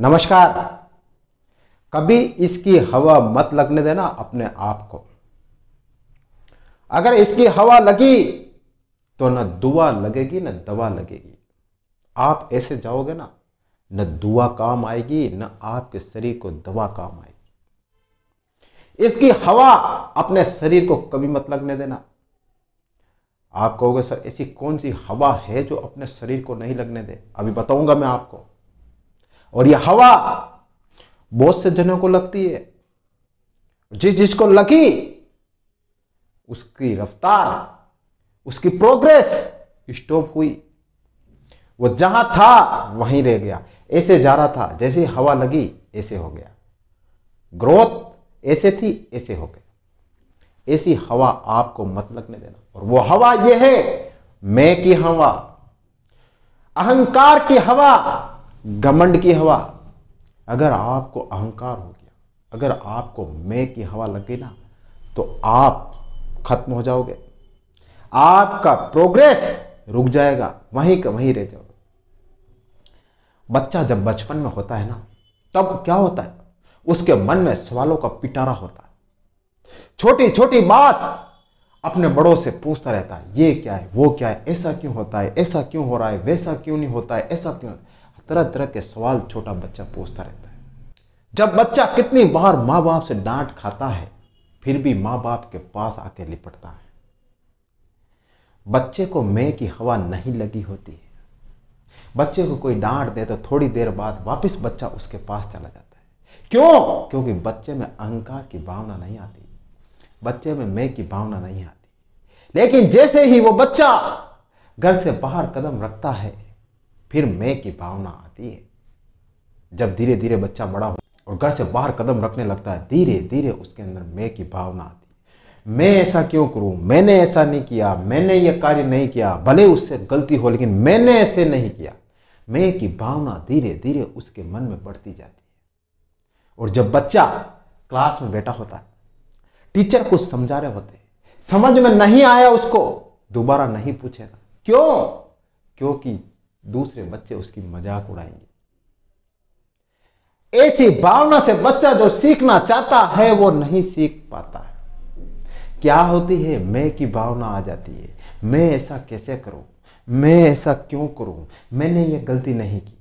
नमस्कार कभी इसकी हवा मत लगने देना अपने आप को अगर इसकी हवा लगी तो न दुआ लगेगी न दवा लगेगी आप ऐसे जाओगे ना न दुआ काम आएगी न आपके शरीर को दवा काम आएगी इसकी हवा अपने शरीर को कभी मत लगने देना आप कहोगे सर ऐसी कौन सी हवा है जो अपने शरीर को नहीं लगने दे अभी बताऊंगा मैं आपको और यह हवा बहुत से जनों को लगती है जिस जिसको लगी उसकी रफ्तार उसकी प्रोग्रेस स्टॉप हुई वो जहां था वहीं रह गया ऐसे जा रहा था जैसे हवा लगी ऐसे हो गया ग्रोथ ऐसे थी ऐसे हो गया ऐसी हवा आपको मत लगने देना और वो हवा ये है मैं की हवा अहंकार की हवा घमंड की हवा अगर आपको अहंकार हो गया अगर आपको मैं की हवा लग गई ना तो आप खत्म हो जाओगे आपका प्रोग्रेस रुक जाएगा वहीं का वहीं रह जाओगे बच्चा जब बचपन में होता है ना तब क्या होता है उसके मन में सवालों का पिटारा होता है छोटी छोटी बात अपने बड़ों से पूछता रहता है ये क्या है वो क्या है ऐसा क्यों होता है ऐसा क्यों हो रहा है वैसा क्यों नहीं होता है ऐसा क्यों है? तरह तरह के सवाल छोटा बच्चा पूछता रहता है जब बच्चा कितनी बार माँ बाप से डांट खाता है फिर भी माँ बाप के पास आके लिपटता है बच्चे को मैं की हवा नहीं लगी होती है बच्चे को कोई डांट दे तो थोड़ी देर बाद वापस बच्चा उसके पास चला जाता है क्यों क्योंकि बच्चे में अहंकार की भावना नहीं आती बच्चे में मैं की भावना नहीं आती लेकिन जैसे ही वो बच्चा घर से बाहर कदम रखता है फिर मैं की भावना आती है जब धीरे धीरे बच्चा बड़ा हो और घर से बाहर कदम रखने लगता है धीरे धीरे उसके अंदर मैं की भावना आती है मैं ऐसा क्यों करूं मैंने ऐसा नहीं किया मैंने यह कार्य नहीं किया भले उससे गलती हो लेकिन मैंने ऐसे नहीं किया मैं की भावना धीरे धीरे उसके मन में बढ़ती जाती है और जब बच्चा क्लास में बैठा होता है टीचर कुछ समझा रहे होते समझ में नहीं आया उसको दोबारा नहीं पूछेगा क्यों क्योंकि दूसरे बच्चे उसकी मजाक उड़ाएंगे ऐसी भावना से बच्चा जो सीखना चाहता है वो नहीं सीख पाता है क्या होती है मैं की भावना आ जाती है मैं ऐसा कैसे करूं मैं ऐसा क्यों करूं मैंने ये गलती नहीं की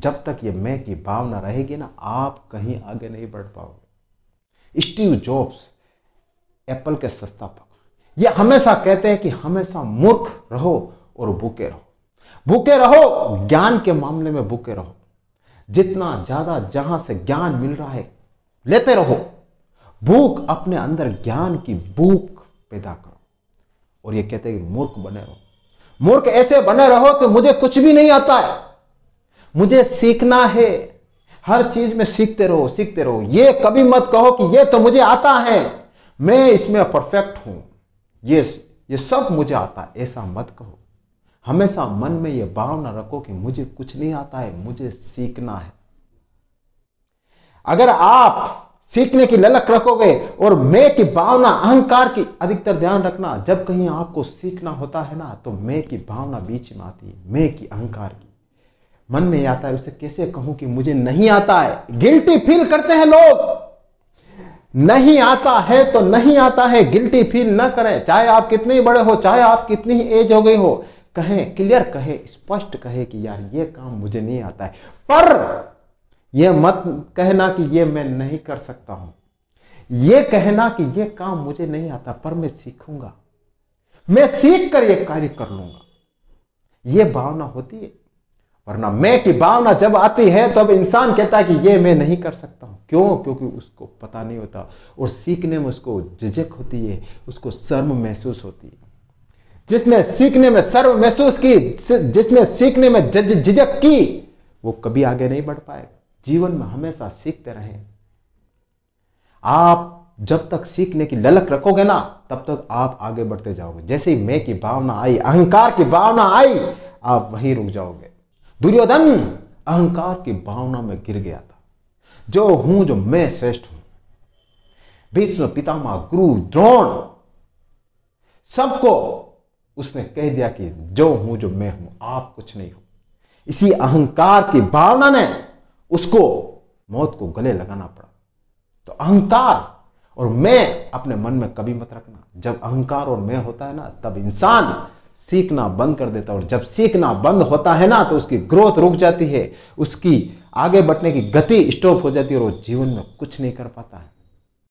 जब तक ये मैं की भावना रहेगी ना आप कहीं आगे नहीं बढ़ पाओगे स्टीव जॉब्स एप्पल के संस्थापक ये हमेशा कहते हैं कि हमेशा मूर्ख रहो और भूखे रहो भूखे रहो ज्ञान के मामले में भूखे रहो जितना ज्यादा जहां से ज्ञान मिल रहा है लेते रहो भूख अपने अंदर ज्ञान की भूख पैदा करो और ये कहते हैं मूर्ख बने रहो मूर्ख ऐसे बने रहो कि मुझे कुछ भी नहीं आता है मुझे सीखना है हर चीज में सीखते रहो सीखते रहो ये कभी मत कहो कि ये तो मुझे आता है मैं इसमें परफेक्ट हूं ये ये सब मुझे आता है ऐसा मत कहो हमेशा मन में यह भावना रखो कि मुझे कुछ नहीं आता है मुझे सीखना है अगर आप सीखने की ललक रखोगे और मैं की भावना अहंकार की अधिकतर ध्यान रखना जब कहीं आपको सीखना होता है ना तो मैं की भावना बीच में आती है मैं की अहंकार की मन में आता है उसे कैसे कहूं कि मुझे नहीं आता है गिल्टी फील करते हैं लोग नहीं आता है तो नहीं आता है गिल्टी फील ना करें चाहे आप कितने बड़े हो चाहे आप कितनी एज हो गई हो कहें क्लियर कहे स्पष्ट कहे कि यार ये काम मुझे नहीं आता है पर यह मत कहना कि ये मैं नहीं कर सकता हूं ये कहना कि ये काम मुझे नहीं आता पर मैं सीखूंगा मैं सीख कर यह कार्य कर लूंगा ये भावना होती है वरना मैं की भावना जब आती है तो अब इंसान कहता है कि ये मैं नहीं कर सकता हूं क्यों क्योंकि उसको पता नहीं होता और सीखने में उसको झिझक होती है उसको शर्म महसूस होती है जिसने सीखने में सर्व महसूस की जिसने सीखने में जज झिझक की वो कभी आगे नहीं बढ़ पाएगा जीवन में हमेशा सीखते रहे आप जब तक सीखने की ललक रखोगे ना तब तक आप आगे बढ़ते जाओगे जैसे ही मैं की भावना आई अहंकार की भावना आई आप वहीं रुक जाओगे दुर्योधन अहंकार की भावना में गिर गया था जो हूं जो मैं श्रेष्ठ हूं भीष्म पितामह गुरु द्रोण सबको उसने कह दिया कि जो हूं जो मैं हूं आप कुछ नहीं हो इसी अहंकार की भावना ने उसको मौत को गले लगाना पड़ा तो अहंकार और मैं अपने मन में कभी मत रखना जब अहंकार और मैं होता है ना तब इंसान सीखना बंद कर देता और जब सीखना बंद होता है ना तो उसकी ग्रोथ रुक जाती है उसकी आगे बढ़ने की गति स्टॉप हो जाती है और वो जीवन में कुछ नहीं कर पाता है